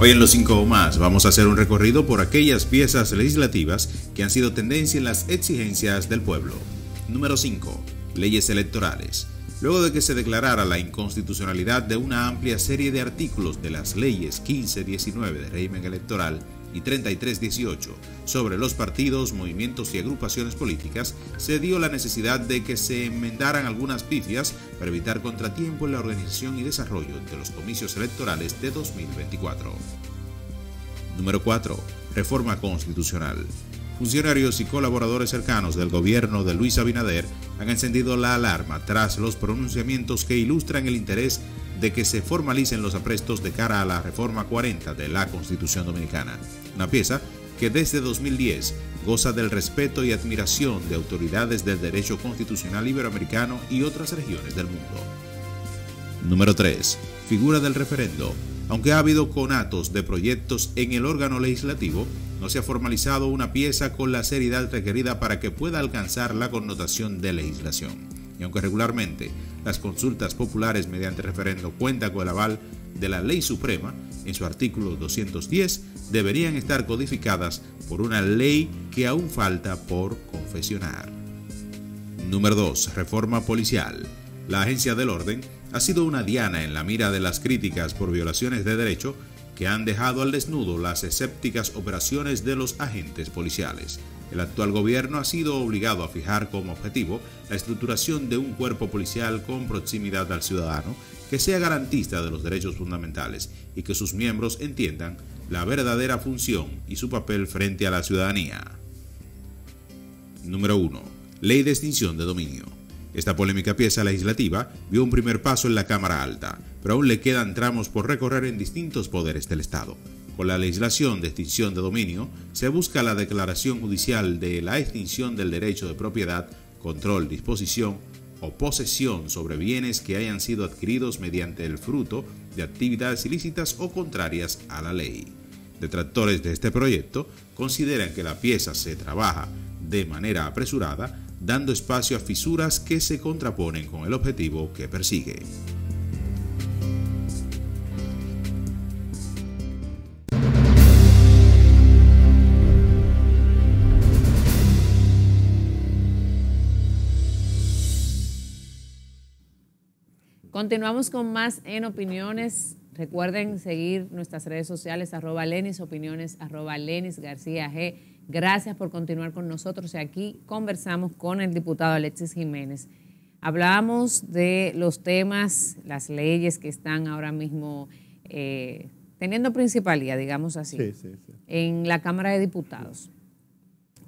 Hoy en Los 5 o más vamos a hacer un recorrido por aquellas piezas legislativas que han sido tendencia en las exigencias del pueblo. Número 5. Leyes electorales. Luego de que se declarara la inconstitucionalidad de una amplia serie de artículos de las leyes 15-19 del régimen electoral, y 3318 sobre los partidos, movimientos y agrupaciones políticas, se dio la necesidad de que se enmendaran algunas pifias para evitar contratiempo en la organización y desarrollo de los comicios electorales de 2024. Número 4. Reforma constitucional. Funcionarios y colaboradores cercanos del gobierno de Luis Abinader han encendido la alarma tras los pronunciamientos que ilustran el interés de que se formalicen los aprestos de cara a la Reforma 40 de la Constitución Dominicana, una pieza que desde 2010 goza del respeto y admiración de autoridades del derecho constitucional iberoamericano y otras regiones del mundo. Número 3. Figura del referendo. Aunque ha habido conatos de proyectos en el órgano legislativo, no se ha formalizado una pieza con la seriedad requerida para que pueda alcanzar la connotación de legislación. Y aunque regularmente las consultas populares mediante referendo cuenta con el aval de la Ley Suprema, en su artículo 210, deberían estar codificadas por una ley que aún falta por confesionar. Número 2. Reforma policial. La agencia del orden ha sido una diana en la mira de las críticas por violaciones de derecho que han dejado al desnudo las escépticas operaciones de los agentes policiales. El actual gobierno ha sido obligado a fijar como objetivo la estructuración de un cuerpo policial con proximidad al ciudadano que sea garantista de los derechos fundamentales y que sus miembros entiendan la verdadera función y su papel frente a la ciudadanía. Número 1. Ley de extinción de dominio. Esta polémica pieza legislativa vio un primer paso en la Cámara Alta, pero aún le quedan tramos por recorrer en distintos poderes del Estado. Con la legislación de extinción de dominio, se busca la declaración judicial de la extinción del derecho de propiedad, control, disposición o posesión sobre bienes que hayan sido adquiridos mediante el fruto de actividades ilícitas o contrarias a la ley. Detractores de este proyecto consideran que la pieza se trabaja de manera apresurada, dando espacio a fisuras que se contraponen con el objetivo que persigue. Continuamos con más en opiniones. Recuerden seguir nuestras redes sociales, arroba Lenis Opiniones, arroba Lenis García G. Gracias por continuar con nosotros. Y aquí conversamos con el diputado Alexis Jiménez. Hablábamos de los temas, las leyes que están ahora mismo eh, teniendo principalía, digamos así, en la Cámara de Diputados.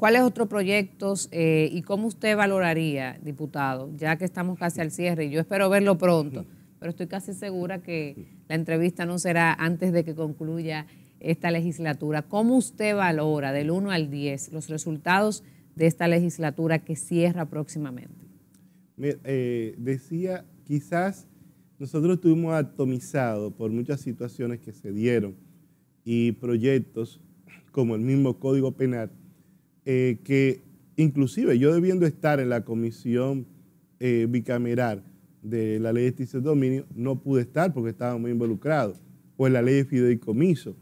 ¿Cuáles otros proyectos eh, y cómo usted valoraría, diputado, ya que estamos casi al cierre y yo espero verlo pronto, pero estoy casi segura que la entrevista no será antes de que concluya esta legislatura, ¿cómo usted valora del 1 al 10 los resultados de esta legislatura que cierra próximamente? Eh, decía, quizás nosotros estuvimos atomizados por muchas situaciones que se dieron y proyectos como el mismo Código Penal eh, que inclusive yo debiendo estar en la comisión eh, bicameral de la ley de títulos de dominio, no pude estar porque estaba muy involucrado, o pues la ley de fideicomiso,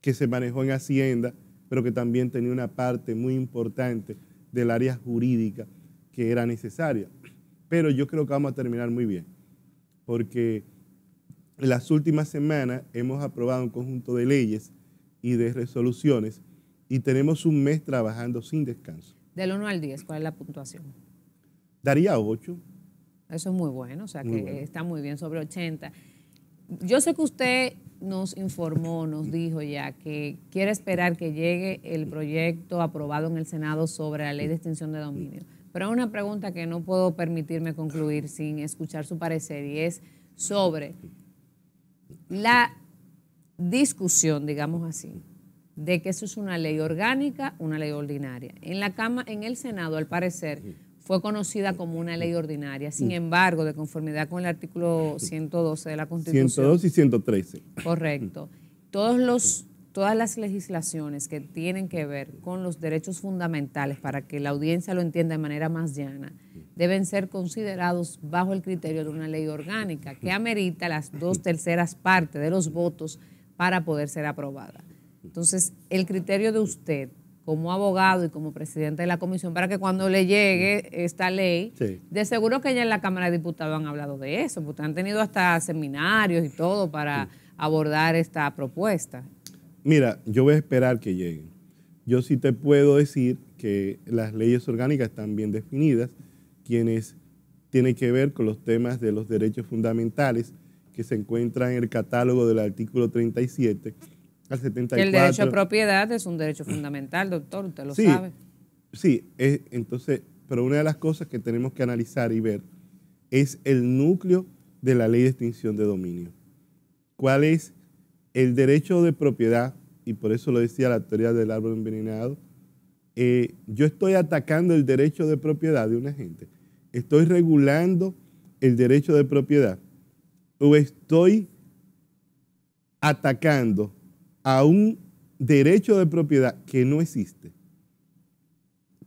que se manejó en Hacienda, pero que también tenía una parte muy importante del área jurídica que era necesaria. Pero yo creo que vamos a terminar muy bien, porque en las últimas semanas hemos aprobado un conjunto de leyes y de resoluciones y tenemos un mes trabajando sin descanso. Del 1 al 10, ¿cuál es la puntuación? Daría 8. Eso es muy bueno, o sea que está muy bien, sobre 80. Yo sé que usted nos informó, nos dijo ya que quiere esperar que llegue el proyecto aprobado en el Senado sobre la ley de extinción de dominio. Pero hay una pregunta que no puedo permitirme concluir sin escuchar su parecer y es sobre la discusión, digamos así, de que eso es una ley orgánica, una ley ordinaria. En la cama, en el Senado, al parecer, fue conocida como una ley ordinaria. Sin embargo, de conformidad con el artículo 112 de la Constitución. 112 y 113. Correcto. Mm. Todos los, todas las legislaciones que tienen que ver con los derechos fundamentales, para que la audiencia lo entienda de manera más llana, mm. deben ser considerados bajo el criterio de una ley orgánica que mm. amerita las dos terceras partes de los votos para poder ser aprobada. Entonces, el criterio de usted como abogado y como presidente de la comisión para que cuando le llegue esta ley, de seguro que ya en la Cámara de Diputados han hablado de eso, porque han tenido hasta seminarios y todo para abordar esta propuesta. Mira, yo voy a esperar que lleguen. Yo sí te puedo decir que las leyes orgánicas están bien definidas, quienes tienen que ver con los temas de los derechos fundamentales que se encuentran en el catálogo del artículo 37 al El derecho a propiedad es un derecho fundamental, doctor, usted lo sabe. Sí, entonces, pero una de las cosas que tenemos que analizar y ver es el núcleo de la ley de extinción de dominio. ¿Cuál es el derecho de propiedad? Y por eso lo decía la teoría del árbol envenenado. Eh, yo estoy atacando el derecho de propiedad de una gente. Estoy regulando el derecho de propiedad. O estoy atacando a un derecho de propiedad que no existe,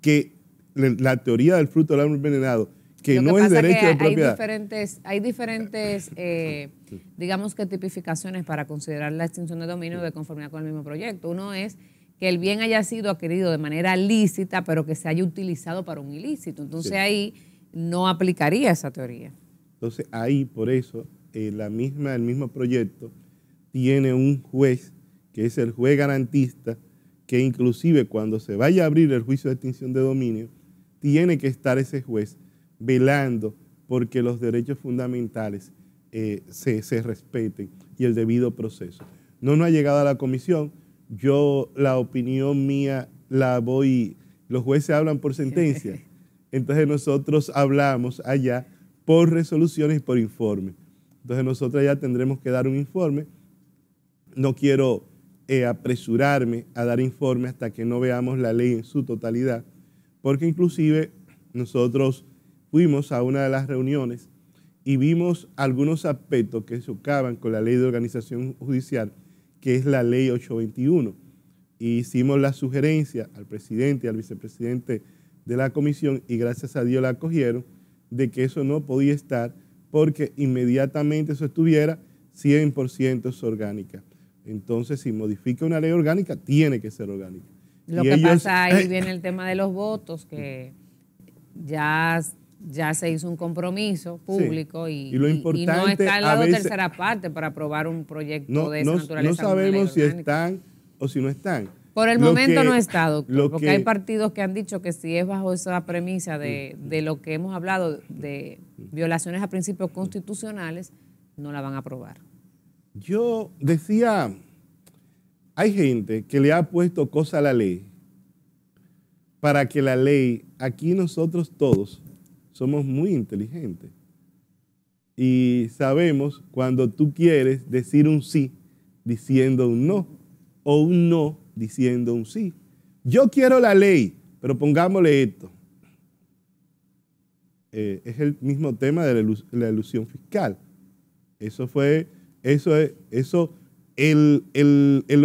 que la teoría del fruto del árbol envenenado, que, no es derecho de propiedad. Diferentes, hay diferentes, eh, digamos que tipificaciones para considerar la extinción de dominio de conformidad con el mismo proyecto. Uno es que el bien haya sido adquirido de manera lícita, pero que se haya utilizado para un ilícito. Entonces ahí no aplicaría esa teoría. Entonces ahí, por eso, eh, la misma, el mismo proyecto tiene un juez que es el juez garantista, que inclusive cuando se vaya a abrir el juicio de extinción de dominio, tiene que estar ese juez velando porque los derechos fundamentales eh, se, se, respeten y el debido proceso. No nos ha llegado a la comisión, yo la opinión mía la voy, los jueces hablan por sentencia, entonces nosotros hablamos allá por resoluciones y por informes. Entonces nosotros ya tendremos que dar un informe. No quiero apresurarme a dar informe hasta que no veamos la ley en su totalidad, porque inclusive nosotros fuimos a una de las reuniones y vimos algunos aspectos que chocaban con la ley de organización judicial, que es la ley 821. e hicimos la sugerencia al presidente y al vicepresidente de la comisión, y gracias a Dios la acogieron, de que eso no podía estar porque inmediatamente eso estuviera 100% orgánica. Entonces, si modifica una ley orgánica, tiene que ser orgánica. Lo que pasa ahí eh, viene el tema de los votos, que ya, ya se hizo un compromiso público y, no está al lado de tercera parte para aprobar un proyecto de esa no, naturaleza. No sabemos si están o si no están. Por el momento no está, doctor, porque hay partidos que han dicho que si es bajo esa premisa de, mm. de lo que hemos hablado, de violaciones a principios constitucionales, no la van a aprobar. Yo decía, hay gente que le ha puesto cosa a la ley para que la ley, aquí nosotros todos somos muy inteligentes y sabemos cuando tú quieres decir un sí diciendo un no o un no diciendo un sí. Yo quiero la ley, pero pongámosle esto. Eh, es el mismo tema de la, la ilusión fiscal. Eso fue eso es, eso, el,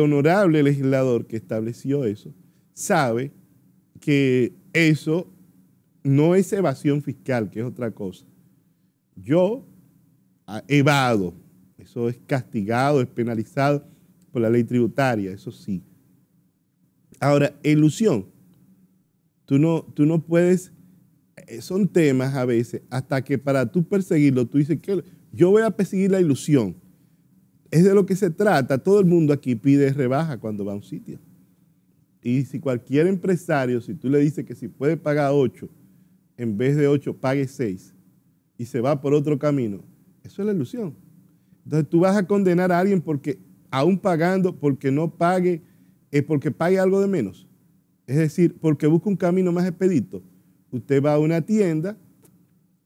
honorable legislador que estableció eso sabe que eso no es evasión fiscal, que es otra cosa. Yo ah, evado, eso es castigado, es penalizado por la ley tributaria, eso sí. Ahora, ilusión. Tú no, tú no puedes, eh, son temas a veces, hasta que para tú perseguirlo, tú dices que yo voy a perseguir la ilusión es de lo que se trata. Todo el mundo aquí pide rebaja cuando va a un sitio. Y si cualquier empresario, si tú le dices que si puede pagar 8, en vez de 8 pague 6 y se va por otro camino, eso es la ilusión. Entonces tú vas a condenar a alguien porque, aún pagando, porque no pague, es porque pague algo de menos. Es decir, porque busca un camino más expedito. Usted va a una tienda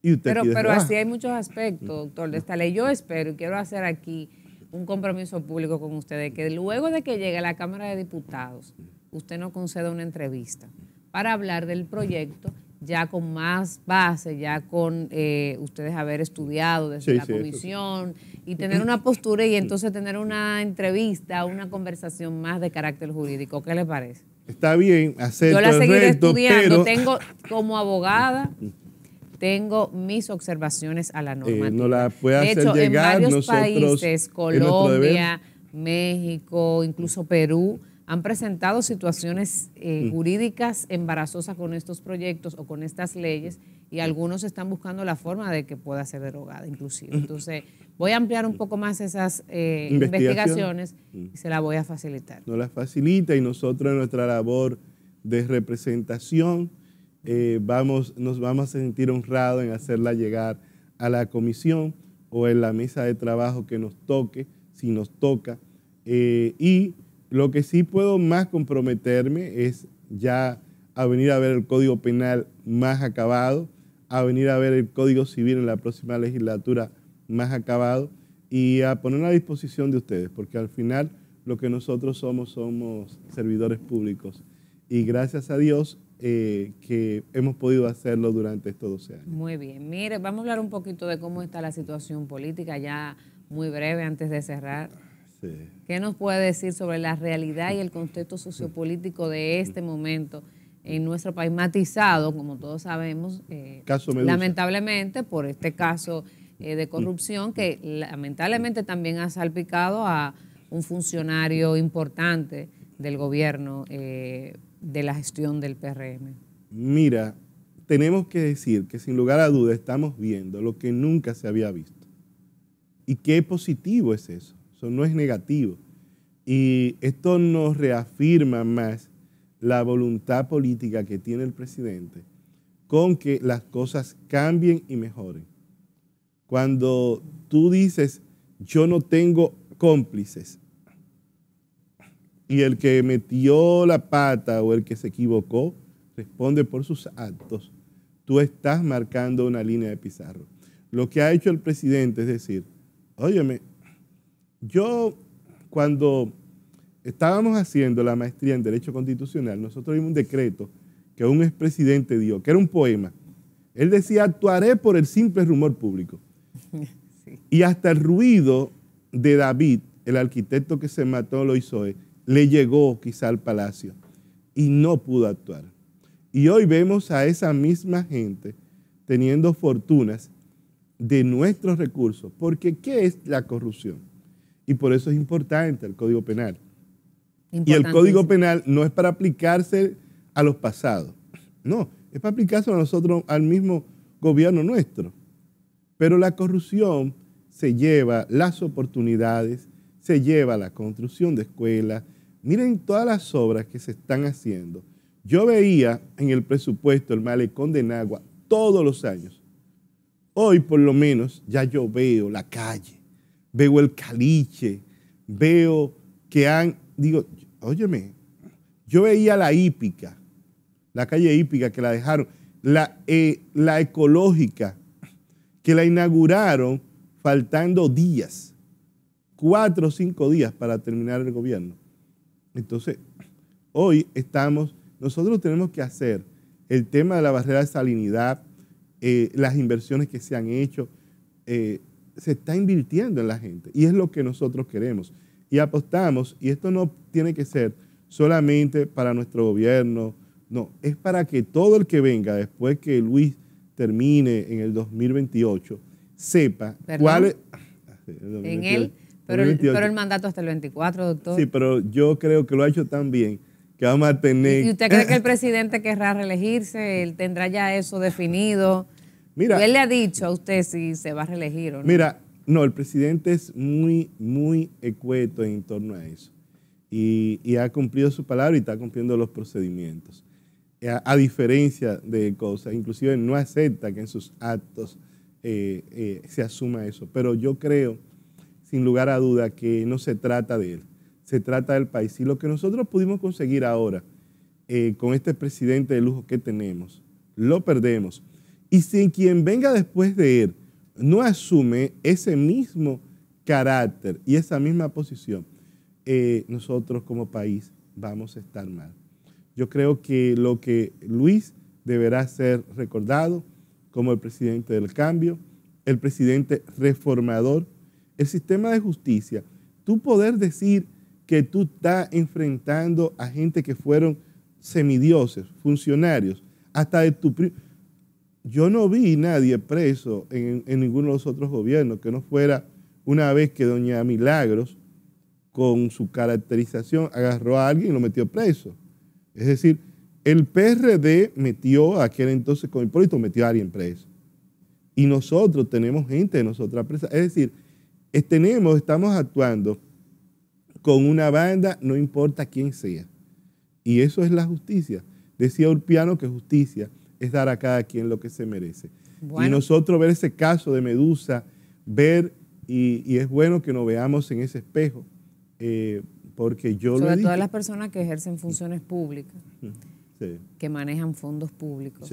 y usted... Pero, pero así hay muchos aspectos, doctor, de esta ley. Yo espero y quiero hacer aquí un compromiso público con ustedes, que luego de que llegue a la Cámara de Diputados, usted nos conceda una entrevista para hablar del proyecto ya con más base, ya con eh, ustedes haber estudiado desde la comisión y tener una postura y entonces tener una entrevista, una conversación más de carácter jurídico. ¿Qué le parece? Está bien, Yo la seguiré estudiando, tengo como abogada tengo mis observaciones a la eh, normativa. de hecho, en varios países, Colombia, México, incluso Perú, han presentado situaciones eh, mm. jurídicas embarazosas con estos proyectos o con estas leyes y algunos están buscando la forma de que pueda ser derogada inclusive. Entonces, voy a ampliar un poco más esas eh, investigaciones mm. y se la voy a facilitar. Nos las facilita y nosotros en nuestra labor de representación eh, vamos, nos vamos a sentir honrados en hacerla llegar a la comisión o en la mesa de trabajo que nos toque, si nos toca. Eh, y lo que sí puedo más comprometerme es ya a venir a ver el Código Penal más acabado, a venir a ver el Código Civil en la próxima legislatura más acabado y a poner a disposición de ustedes, porque al final lo que nosotros somos somos servidores públicos. Y gracias a Dios eh, que hemos podido hacerlo durante estos 12 años. Muy bien, mire, vamos a hablar un poquito de cómo está la situación política, ya muy breve antes de cerrar. Sí. ¿Qué nos puede decir sobre la realidad y el contexto sociopolítico de este momento en nuestro país, matizado, como todos sabemos, eh, lamentablemente por este caso eh, de corrupción que lamentablemente también ha salpicado a un funcionario importante del gobierno? de la gestión del PRM? Mira, tenemos que decir que sin lugar a duda estamos viendo lo que nunca se había visto. Y qué positivo es eso, eso no es negativo. Y esto nos reafirma más la voluntad política que tiene el presidente con que las cosas cambien y mejoren. Cuando tú dices, yo no tengo cómplices, y el que metió la pata o el que se equivocó responde por sus actos. Tú estás marcando una línea de pizarro. Lo que ha hecho el presidente es decir, óyeme, yo cuando estábamos haciendo la maestría en Derecho Constitucional, nosotros vimos un decreto que un expresidente dio, que era un poema. Él decía, actuaré por el simple rumor público. Y hasta el ruido de David, el arquitecto que se mató, lo hizo le llegó quizá al palacio y no pudo actuar. Y hoy vemos a esa misma gente teniendo fortunas de nuestros recursos, porque ¿qué es la corrupción? Y por eso es importante el Código Penal. Y el Código Penal no es para aplicarse a los pasados, no, es para aplicarse a nosotros, al mismo gobierno nuestro. Pero la corrupción se lleva las oportunidades, se lleva la construcción de escuelas, Miren todas las obras que se están haciendo. Yo veía en el presupuesto el malecón de Nagua todos los años. Hoy por lo menos ya yo veo la calle, veo el caliche, veo que han, digo, óyeme, yo veía la hípica, la calle hípica que la dejaron, la, eh, la ecológica, que la inauguraron faltando días, cuatro o cinco días para terminar el gobierno. Entonces, hoy estamos, nosotros tenemos que hacer el tema de la barrera de salinidad, eh, las inversiones que se han hecho, eh, se está invirtiendo en la gente y es lo que nosotros queremos. Y apostamos, y esto no tiene que ser solamente para nuestro gobierno, no, es para que todo el que venga después que Luis termine en el 2028 sepa cuál es... Ah, ah, en pero el, mandato hasta el 24, doctor. Sí, pero yo creo que lo ha hecho tan bien que vamos a tener... ¿Y usted cree que el presidente querrá reelegirse? ¿Él tendrá ya eso definido? Mira, él le ha dicho a usted si se va a reelegir o no? Mira, no, el presidente es muy, muy ecueto en torno a eso. Y, ha cumplido su palabra y está cumpliendo los procedimientos. Eh, a, diferencia de cosas, inclusive no acepta que en sus actos eh, eh, se asuma eso. Pero yo creo sin lugar a duda que no se trata de él, se trata del país. Y lo que nosotros pudimos conseguir ahora eh, con este presidente de lujo que tenemos, lo perdemos. Y si quien venga después de él no asume ese mismo carácter y esa misma posición, eh, nosotros como país vamos a estar mal. Yo creo que lo que Luis deberá ser recordado como el presidente del cambio, el presidente reformador el sistema de justicia, tú poder decir que tú estás enfrentando a gente que fueron semidioses, funcionarios, hasta de tu... Yo no vi nadie preso en, ninguno de los otros gobiernos que no fuera una vez que doña Milagros, con su caracterización, agarró a alguien y lo metió preso. Es decir, el PRD metió a aquel entonces con el Hipólito, metió a alguien preso. Y nosotros tenemos gente de nosotras presa. Es decir, tenemos, estamos actuando con una banda, no importa quién sea. Y eso es la justicia. Decía Urpiano que justicia es dar a cada quien lo que se merece. Y nosotros ver ese caso de Medusa, ver, y, es bueno que nos veamos en ese espejo, eh, porque yo Sobre todas las personas que ejercen funciones públicas, mm, que manejan fondos públicos.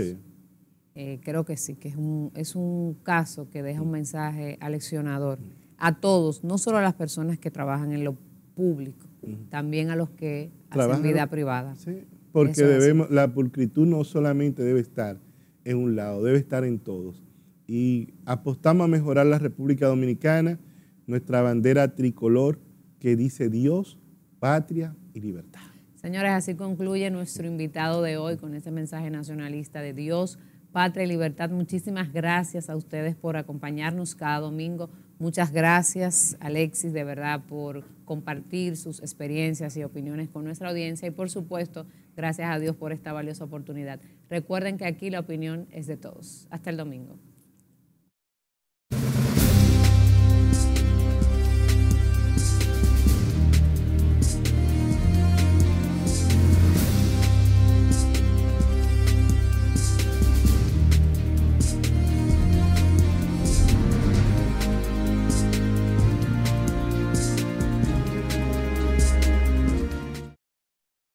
Eh, creo que sí, que es un, es un caso que deja un mm. mensaje aleccionador mm a todos, no solo a las personas que trabajan en lo público, también a los que hacen vida privada. Sí, porque debemos, la pulcritud no solamente debe estar en un lado, debe estar en todos. Y apostamos a mejorar la República Dominicana, nuestra bandera tricolor que dice Dios, patria y libertad. Señores, así concluye nuestro invitado de hoy con ese mensaje nacionalista de Dios, patria y libertad. Muchísimas gracias a ustedes por acompañarnos cada domingo. Muchas gracias, Alexis, de verdad, por compartir sus experiencias y opiniones con nuestra audiencia y, por supuesto, gracias a Dios por esta valiosa oportunidad. Recuerden que aquí la opinión es de todos. Hasta el domingo.